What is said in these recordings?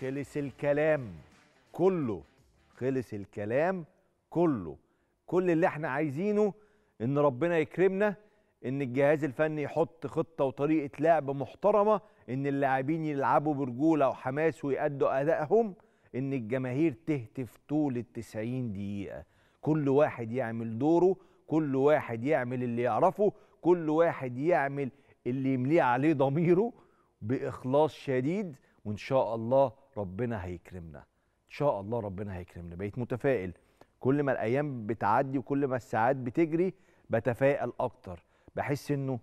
خلص الكلام كله خلص الكلام كله كل اللي احنا عايزينه ان ربنا يكرمنا ان الجهاز الفني يحط خطه وطريقه لعب محترمه ان اللاعبين يلعبوا برجوله وحماس ويأدوا ادائهم ان الجماهير تهتف طول 90 دقيقه كل واحد يعمل دوره كل واحد يعمل اللي يعرفه كل واحد يعمل اللي يمليه عليه ضميره باخلاص شديد وان شاء الله ربنا هيكرمنا ان شاء الله ربنا هيكرمنا بقيت متفائل كل ما الايام بتعدي وكل ما الساعات بتجري بتفائل اكتر بحس انه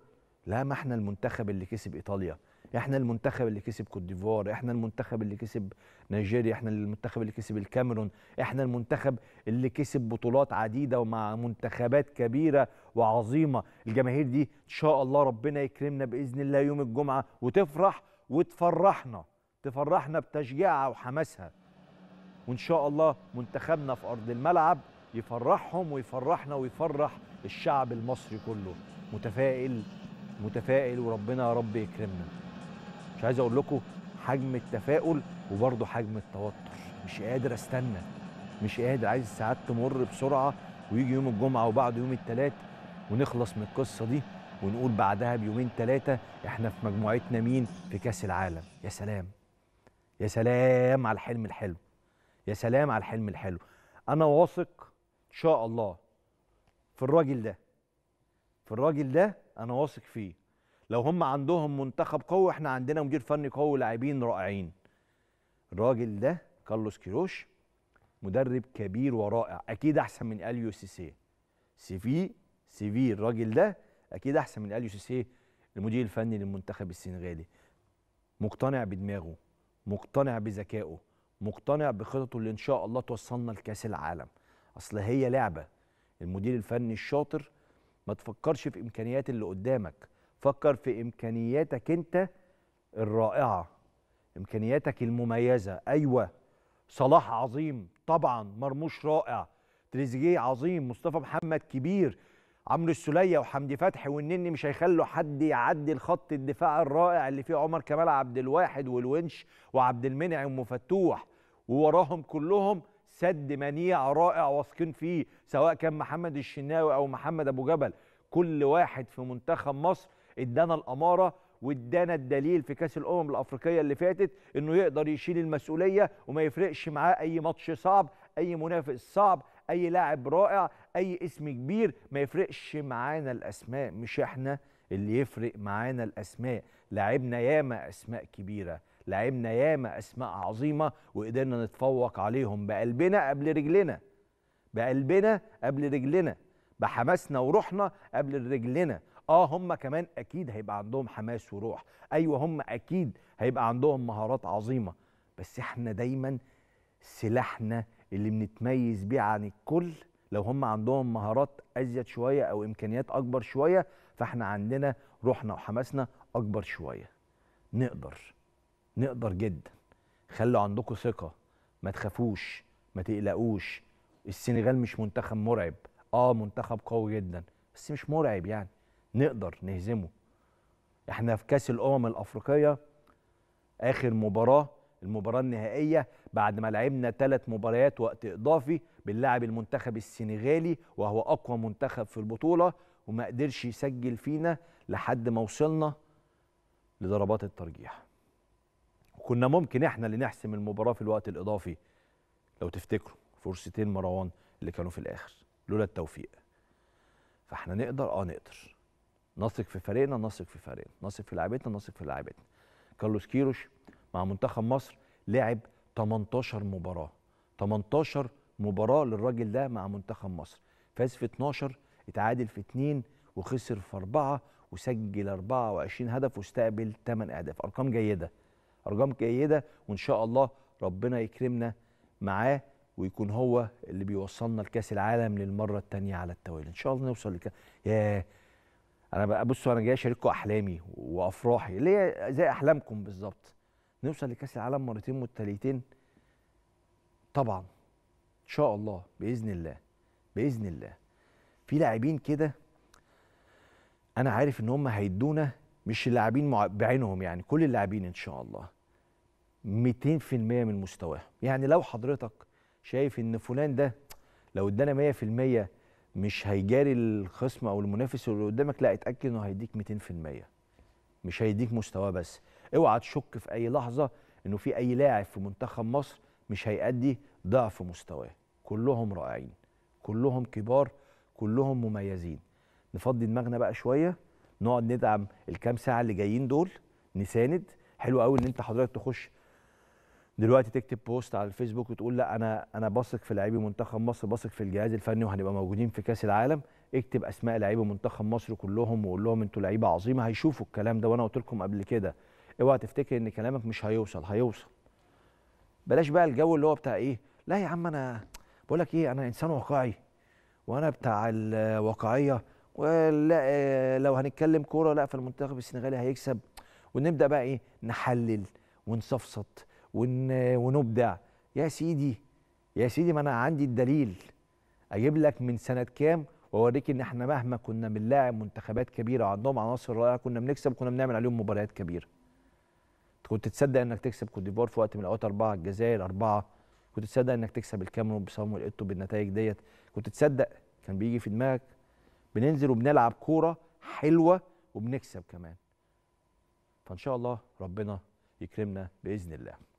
لا ما احنا المنتخب اللي كسب ايطاليا احنا المنتخب اللي كسب كوت ديفوار احنا المنتخب اللي كسب نيجيريا احنا المنتخب اللي كسب الكاميرون احنا المنتخب اللي كسب بطولات عديده ومع منتخبات كبيره وعظيمه الجماهير دي ان شاء الله ربنا يكرمنا باذن الله يوم الجمعه وتفرح وتفرحنا تفرحنا بتشجيعها وحماسها وان شاء الله منتخبنا في ارض الملعب يفرحهم ويفرحنا ويفرح الشعب المصري كله متفائل متفائل وربنا يا رب يكرمنا مش عايز اقول لكم حجم التفاؤل وبرضه حجم التوتر مش قادر استنى مش قادر عايز الساعات تمر بسرعه ويجي يوم الجمعه وبعده يوم الثلاث ونخلص من القصه دي ونقول بعدها بيومين ثلاثه احنا في مجموعتنا مين في كاس العالم يا سلام يا سلام على الحلم الحلو يا سلام على الحلم الحلو انا واثق ان شاء الله في الراجل ده في الراجل ده انا واثق فيه لو هم عندهم منتخب قوي احنا عندنا مدير فني قوي ولاعبين رائعين الراجل ده كارلوس كيروش مدرب كبير ورائع اكيد احسن من اليو سي سي سي في سي في الراجل ده اكيد احسن من اليو سي سي المدير الفني للمنتخب السنغالي مقتنع بدماغه مقتنع بذكائه مقتنع بخططه اللي ان شاء الله توصلنا لكاس العالم اصل هي لعبه المدير الفني الشاطر ما تفكرش في امكانيات اللي قدامك فكر في امكانياتك انت الرائعه امكانياتك المميزه ايوه صلاح عظيم طبعا مرموش رائع تريزيجيه عظيم مصطفى محمد كبير عمرو السليه وحمدي فتحي والنني مش هيخلوا حد يعدي الخط الدفاع الرائع اللي فيه عمر كمال عبد الواحد والونش وعبد المنعم ومفتوح ووراهم كلهم سد منيع رائع واثقين فيه سواء كان محمد الشناوي او محمد ابو جبل كل واحد في منتخب مصر ادانا الاماره وادانا الدليل في كاس الامم الافريقيه اللي فاتت انه يقدر يشيل المسؤوليه وما يفرقش معاه اي ماتش صعب اي منافس صعب اي لاعب رائع اي اسم كبير ما يفرقش معانا الاسماء مش احنا اللي يفرق معانا الاسماء لعبنا ياما اسماء كبيره لعبنا ياما اسماء عظيمه وقدرنا نتفوق عليهم بقلبنا قبل رجلنا بقلبنا قبل رجلنا بحماسنا وروحنا قبل رجلنا اه هم كمان اكيد هيبقى عندهم حماس وروح ايوه هم اكيد هيبقى عندهم مهارات عظيمه بس احنا دايما سلاحنا اللي بنتميز بيه عن الكل لو هم عندهم مهارات ازيد شويه او امكانيات اكبر شويه فاحنا عندنا روحنا وحماسنا اكبر شويه نقدر نقدر جدا خلوا عندكم ثقه ما تخافوش ما تقلقوش السنغال مش منتخب مرعب اه منتخب قوي جدا بس مش مرعب يعني نقدر نهزمه احنا في كاس الامم الافريقيه اخر مباراه المباراة النهائية بعد ما لعبنا ثلاث مباريات وقت إضافي بنلعب المنتخب السنغالي وهو أقوى منتخب في البطولة وما قدرش يسجل فينا لحد ما وصلنا لضربات الترجيح وكنا ممكن احنا اللي نحسم المباراة في الوقت الإضافي لو تفتكروا فرصتين مروان اللي كانوا في الآخر لولا التوفيق فاحنا نقدر اه نقدر نثق في فريقنا نثق في فريقنا نثق في لعيبتنا نثق في لعيبتنا كارلوس كيروش مع منتخب مصر لعب 18 مباراه 18 مباراه للراجل ده مع منتخب مصر فاز في 12 اتعادل في 2 وخسر في 4 وسجل 24 هدف واستقبل 8 اهداف ارقام جيده ارقام جيده وان شاء الله ربنا يكرمنا معاه ويكون هو اللي بيوصلنا لكاس العالم للمره الثانيه على التوالي ان شاء الله نوصل لك يا انا بقى بصوا انا جاي اشارككم احلامي وافراحي اللي هي زي احلامكم بالظبط نوصل لكاس العالم مرتين متتاليتين طبعا ان شاء الله باذن الله باذن الله في لاعبين كده انا عارف ان هم هيدونا مش اللاعبين بعينهم يعني كل اللاعبين ان شاء الله 200% من مستواهم يعني لو حضرتك شايف ان فلان ده لو ادانا 100% مش هيجاري الخصم او المنافس اللي قدامك لا اتاكد انه هيديك 200% مش هيديك مستواه بس اوعى تشك في اي لحظه انه في اي لاعب في منتخب مصر مش هيأدي ضعف مستواه كلهم رائعين كلهم كبار كلهم مميزين نفضي دماغنا بقى شويه نقعد ندعم الكام ساعه اللي جايين دول نساند حلو قوي ان انت حضرتك تخش دلوقتي تكتب بوست على الفيسبوك وتقول لا انا انا بثق في لاعبي منتخب مصر بثق في الجهاز الفني وهنبقى موجودين في كاس العالم اكتب اسماء لعيبه منتخب مصر كلهم وقول لهم انتوا لعيبه عظيمه هيشوفوا الكلام ده وانا قلت لكم قبل كده اوعى تفتكر ان كلامك مش هيوصل هيوصل بلاش بقى الجو اللي هو بتاع ايه لا يا عم انا بقول لك ايه انا انسان واقعي وانا بتاع الواقعيه ولا آه، لو هنتكلم كوره لا فالمنتخب السنغالي هيكسب ونبدا بقى ايه نحلل ونصفصط ونبدع يا سيدي يا سيدي ما انا عندي الدليل اجيب لك من سنه كام واوريك ان احنا مهما كنا بنلاعب منتخبات كبيره عندهم عناصر رائعه كنا بنكسب كنا بنعمل عليهم مباريات كبيره كنت تصدق انك تكسب كوت ديفوار في وقت من الاوقات اربعه الجزائر اربعه كنت تصدق انك تكسب الكاميرون بصامويل ايتو بالنتائج ديت كنت تصدق كان بيجي في دماغك بننزل وبنلعب كوره حلوه وبنكسب كمان فان شاء الله ربنا يكرمنا باذن الله